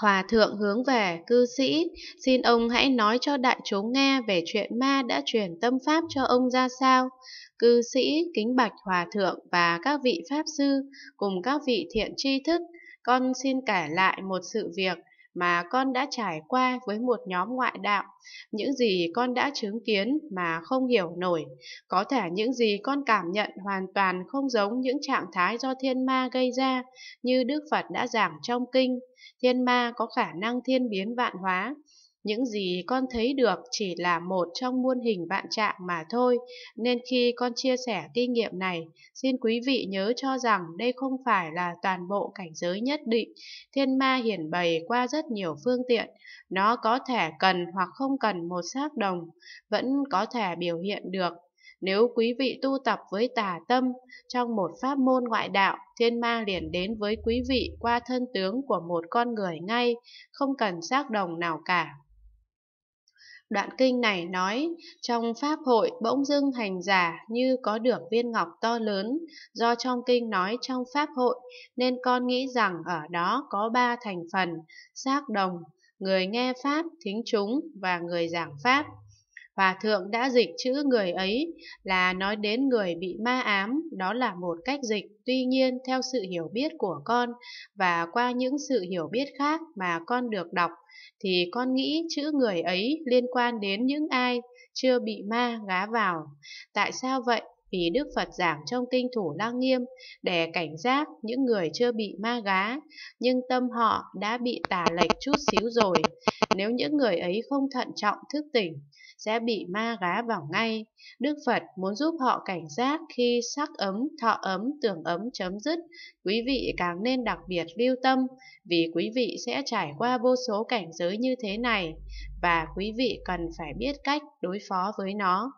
Hòa thượng hướng về cư sĩ, xin ông hãy nói cho đại chúng nghe về chuyện ma đã truyền tâm pháp cho ông ra sao. Cư sĩ kính bạch hòa thượng và các vị pháp sư cùng các vị thiện tri thức, con xin kể lại một sự việc mà con đã trải qua với một nhóm ngoại đạo, những gì con đã chứng kiến mà không hiểu nổi, có thể những gì con cảm nhận hoàn toàn không giống những trạng thái do thiên ma gây ra, như Đức Phật đã giảng trong kinh, thiên ma có khả năng thiên biến vạn hóa, những gì con thấy được chỉ là một trong muôn hình vạn trạng mà thôi, nên khi con chia sẻ kinh nghiệm này, xin quý vị nhớ cho rằng đây không phải là toàn bộ cảnh giới nhất định, thiên ma hiển bày qua rất nhiều phương tiện, nó có thể cần hoặc không cần một xác đồng, vẫn có thể biểu hiện được nếu quý vị tu tập với tà tâm trong một pháp môn ngoại đạo, thiên ma liền đến với quý vị qua thân tướng của một con người ngay, không cần xác đồng nào cả. Đoạn kinh này nói, trong Pháp hội bỗng dưng hành giả như có được viên ngọc to lớn, do trong kinh nói trong Pháp hội, nên con nghĩ rằng ở đó có ba thành phần, xác đồng, người nghe Pháp, thính chúng và người giảng Pháp. Hòa thượng đã dịch chữ người ấy là nói đến người bị ma ám, đó là một cách dịch. Tuy nhiên, theo sự hiểu biết của con và qua những sự hiểu biết khác mà con được đọc, thì con nghĩ chữ người ấy liên quan đến những ai chưa bị ma gá vào. Tại sao vậy? vì Đức Phật giảng trong kinh thủ lăng nghiêm để cảnh giác những người chưa bị ma gá, nhưng tâm họ đã bị tà lệch chút xíu rồi. Nếu những người ấy không thận trọng thức tỉnh, sẽ bị ma gá vào ngay. Đức Phật muốn giúp họ cảnh giác khi sắc ấm, thọ ấm, tưởng ấm chấm dứt. Quý vị càng nên đặc biệt lưu tâm, vì quý vị sẽ trải qua vô số cảnh giới như thế này, và quý vị cần phải biết cách đối phó với nó.